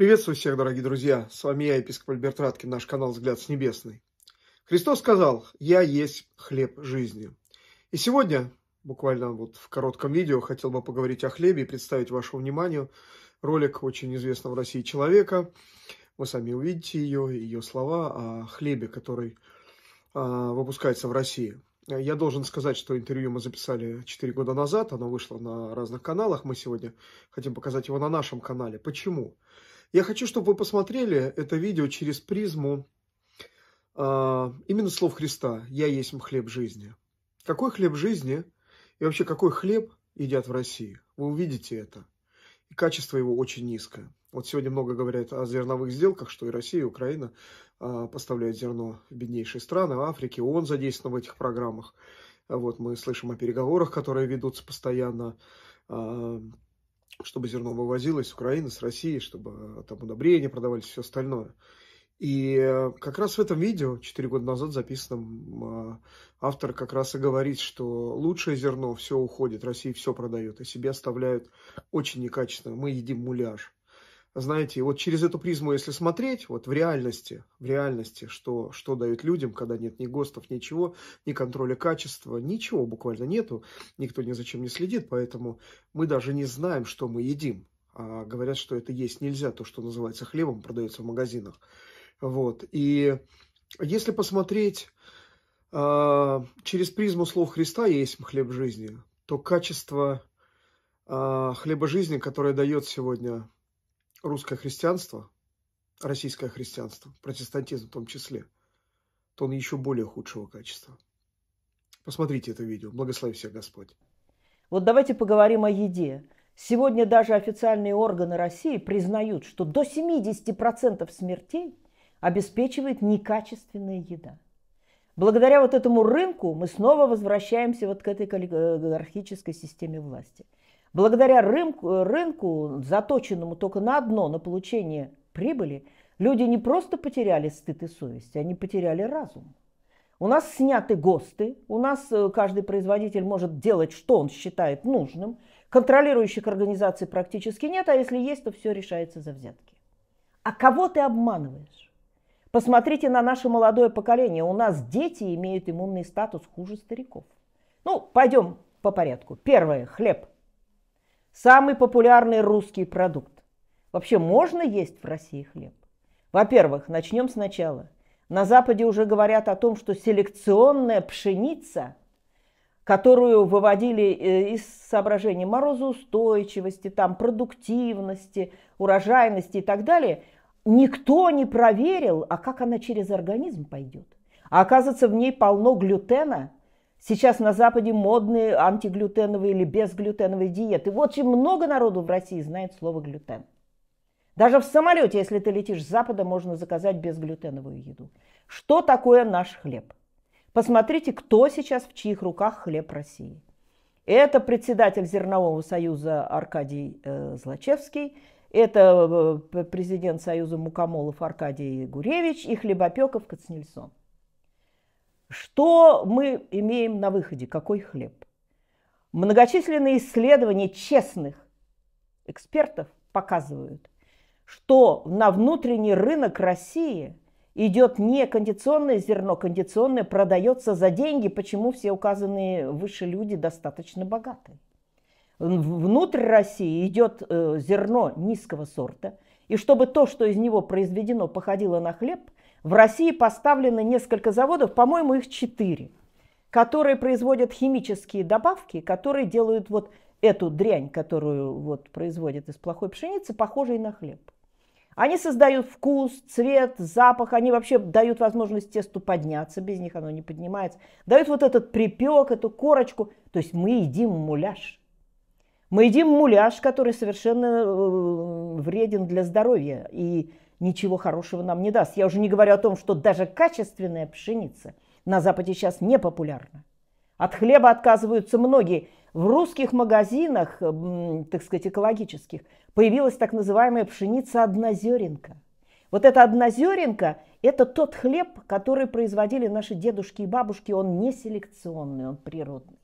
Приветствую всех, дорогие друзья! С вами я, епископ Альберт Раткин, наш канал «Взгляд с небесной». Христос сказал «Я есть хлеб жизни». И сегодня, буквально вот в коротком видео, хотел бы поговорить о хлебе и представить вашему вниманию ролик очень известного в России человека. Вы сами увидите ее, ее слова о хлебе, который а, выпускается в России. Я должен сказать, что интервью мы записали 4 года назад, оно вышло на разных каналах. Мы сегодня хотим показать его на нашем канале. Почему? Почему? Я хочу, чтобы вы посмотрели это видео через призму э, именно слов Христа «Я есть хлеб жизни». Какой хлеб жизни и вообще какой хлеб едят в России? Вы увидите это. И качество его очень низкое. Вот сегодня много говорят о зерновых сделках, что и Россия, и Украина э, поставляют зерно в беднейшие страны, в Африке, ООН задействован в этих программах. Вот мы слышим о переговорах, которые ведутся постоянно. Э, чтобы зерно вывозилось с Украины, с России, чтобы э, там удобрения продавались, все остальное. И э, как раз в этом видео, 4 года назад записанном, э, автор как раз и говорит, что лучшее зерно все уходит, Россия все продает, а себе оставляют очень некачественно. Мы едим муляж знаете, вот через эту призму, если смотреть, вот в реальности, в реальности, что, что дают людям, когда нет ни ГОСТов, ничего, ни контроля качества, ничего буквально нету, никто ни за чем не следит, поэтому мы даже не знаем, что мы едим. А говорят, что это есть нельзя, то, что называется хлебом, продается в магазинах. Вот, и если посмотреть э, через призму слов Христа «Есть хлеб жизни», то качество э, хлеба жизни, которое дает сегодня русское христианство, российское христианство, протестантизм в том числе, то он еще более худшего качества. Посмотрите это видео. Благослови всех Господь. Вот давайте поговорим о еде. Сегодня даже официальные органы России признают, что до 70% смертей обеспечивает некачественная еда. Благодаря вот этому рынку мы снова возвращаемся вот к этой олигархической э, системе власти – Благодаря рынку, рынку, заточенному только на одно, на получение прибыли, люди не просто потеряли стыд и совесть, они потеряли разум. У нас сняты ГОСТы, у нас э, каждый производитель может делать, что он считает нужным. Контролирующих организаций практически нет, а если есть, то все решается за взятки. А кого ты обманываешь? Посмотрите на наше молодое поколение. У нас дети имеют иммунный статус хуже стариков. Ну, пойдем по порядку. Первое – хлеб. Самый популярный русский продукт. Вообще можно есть в России хлеб? Во-первых, начнем сначала. На Западе уже говорят о том, что селекционная пшеница, которую выводили э, из соображений морозоустойчивости, там, продуктивности, урожайности и так далее, никто не проверил, а как она через организм пойдет. А оказывается, в ней полно глютена, Сейчас на Западе модные антиглютеновые или безглютеновые диеты. Очень много народу в России знает слово глютен. Даже в самолете, если ты летишь с Запада, можно заказать безглютеновую еду. Что такое наш хлеб? Посмотрите, кто сейчас в чьих руках хлеб России. Это председатель Зернового союза Аркадий э, Злачевский, это э, президент союза мукомолов Аркадий Гуревич и хлебопеков Кацнельсон. Что мы имеем на выходе? Какой хлеб? Многочисленные исследования честных экспертов показывают, что на внутренний рынок России идет не кондиционное зерно, кондиционное продается за деньги, почему все указанные выше люди достаточно богаты. Внутрь России идет э, зерно низкого сорта, и чтобы то, что из него произведено, походило на хлеб, в России поставлено несколько заводов, по-моему, их четыре, которые производят химические добавки, которые делают вот эту дрянь, которую вот производят из плохой пшеницы, похожей на хлеб. Они создают вкус, цвет, запах, они вообще дают возможность тесту подняться, без них оно не поднимается. Дают вот этот припек, эту корочку. То есть мы едим муляж. Мы едим муляж, который совершенно э, вреден для здоровья. И ничего хорошего нам не даст. Я уже не говорю о том, что даже качественная пшеница на Западе сейчас не популярна. От хлеба отказываются многие. В русских магазинах, так сказать, экологических, появилась так называемая пшеница однозеренка. Вот эта однозеренка – это тот хлеб, который производили наши дедушки и бабушки. Он не селекционный, он природный.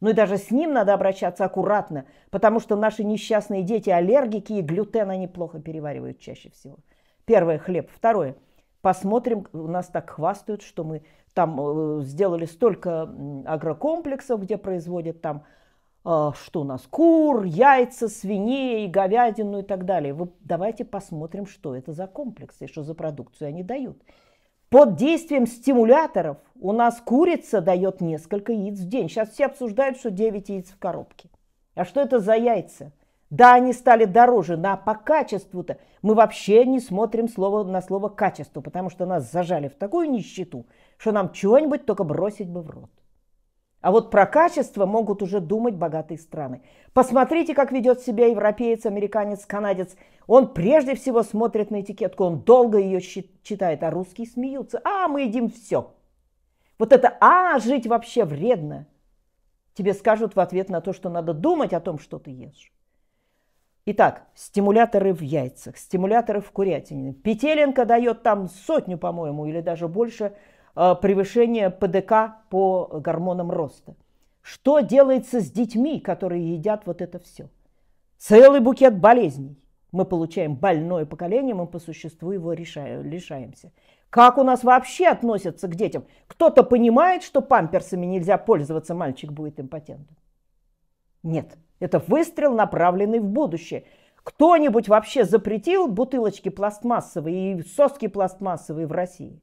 Ну и даже с ним надо обращаться аккуратно, потому что наши несчастные дети аллергики и глютен они плохо переваривают чаще всего. Первое – хлеб. Второе – посмотрим, у нас так хвастают, что мы там э, сделали столько агрокомплексов, где производят там, э, что у нас, кур, яйца, свиней, говядину и так далее. Вы, давайте посмотрим, что это за комплексы, что за продукцию они дают. Под действием стимуляторов у нас курица дает несколько яиц в день. Сейчас все обсуждают, что 9 яиц в коробке. А что это за яйца? Да, они стали дороже, но по качеству-то мы вообще не смотрим слово на слово «качество», потому что нас зажали в такую нищету, что нам чего-нибудь только бросить бы в рот. А вот про качество могут уже думать богатые страны. Посмотрите, как ведет себя европеец, американец, канадец. Он прежде всего смотрит на этикетку, он долго ее читает, а русские смеются. А, мы едим все. Вот это «а» жить вообще вредно. Тебе скажут в ответ на то, что надо думать о том, что ты ешь. Итак, стимуляторы в яйцах, стимуляторы в курятине. Петеленко дает там сотню, по-моему, или даже больше э, превышения ПДК по гормонам роста. Что делается с детьми, которые едят вот это все? Целый букет болезней. Мы получаем больное поколение, мы по существу его решаем, лишаемся. Как у нас вообще относятся к детям? Кто-то понимает, что памперсами нельзя пользоваться, мальчик будет импотентом? Нет. Это выстрел, направленный в будущее. Кто-нибудь вообще запретил бутылочки пластмассовые и соски пластмассовые в России?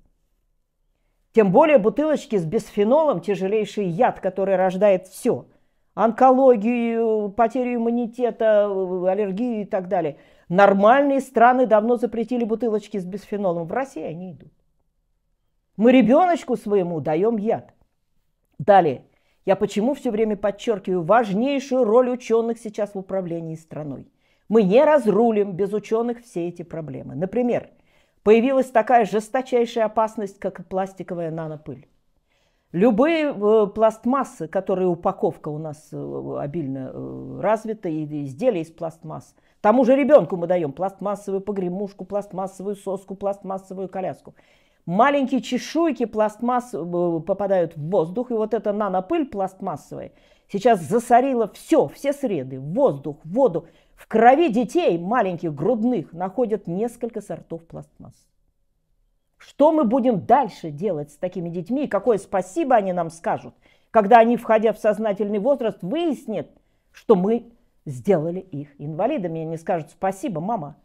Тем более бутылочки с бисфенолом, тяжелейший яд, который рождает все. Онкологию, потерю иммунитета, аллергию и так далее. Нормальные страны давно запретили бутылочки с бисфенолом. В России они идут. Мы ребеночку своему даем яд. Далее. Я почему все время подчеркиваю важнейшую роль ученых сейчас в управлении страной. Мы не разрулим без ученых все эти проблемы. Например, появилась такая жесточайшая опасность, как пластиковая нанопыль. Любые э, пластмассы, которые упаковка у нас э, обильно э, развита, и изделия из пластмасс, там уже ребенку мы даем пластмассовую погремушку, пластмассовую соску, пластмассовую коляску маленькие чешуйки пластмасс э, попадают в воздух, и вот эта нанопыль пластмассовая сейчас засорила все, все среды, воздух, воду. В крови детей маленьких, грудных, находят несколько сортов пластмасс. Что мы будем дальше делать с такими детьми, какое спасибо они нам скажут, когда они, входя в сознательный возраст, выяснят, что мы сделали их инвалидами, и они скажут спасибо, мама,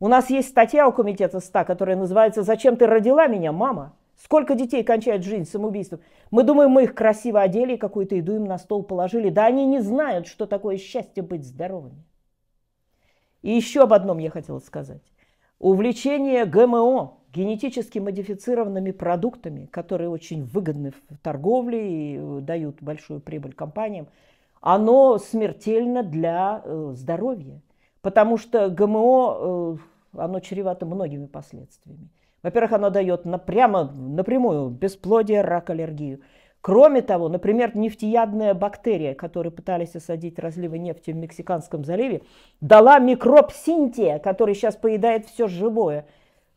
у нас есть статья у комитета СТА, которая называется «Зачем ты родила меня, мама?» Сколько детей кончают жизнь самоубийством? Мы думаем, мы их красиво одели, какую-то еду им на стол положили. Да они не знают, что такое счастье быть здоровыми. И еще об одном я хотела сказать. Увлечение ГМО, генетически модифицированными продуктами, которые очень выгодны в торговле и э, дают большую прибыль компаниям, оно смертельно для э, здоровья. Потому что ГМО э, оно чревато многими последствиями. Во-первых, оно дает прямо, напрямую бесплодие, рак, аллергию. Кроме того, например, нефтеядная бактерия, которые пытались осадить разливы нефти в Мексиканском заливе, дала микроб синтия, который сейчас поедает все живое.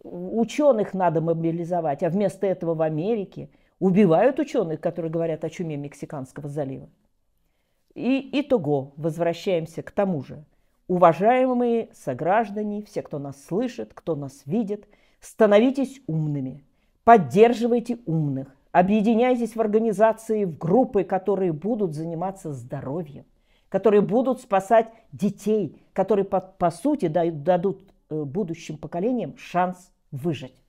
Ученых надо мобилизовать, а вместо этого в Америке убивают ученых, которые говорят о чуме Мексиканского залива. И итого, возвращаемся к тому же – Уважаемые сограждане, все, кто нас слышит, кто нас видит, становитесь умными, поддерживайте умных, объединяйтесь в организации, в группы, которые будут заниматься здоровьем, которые будут спасать детей, которые, по, по сути, дают, дадут э, будущим поколениям шанс выжить.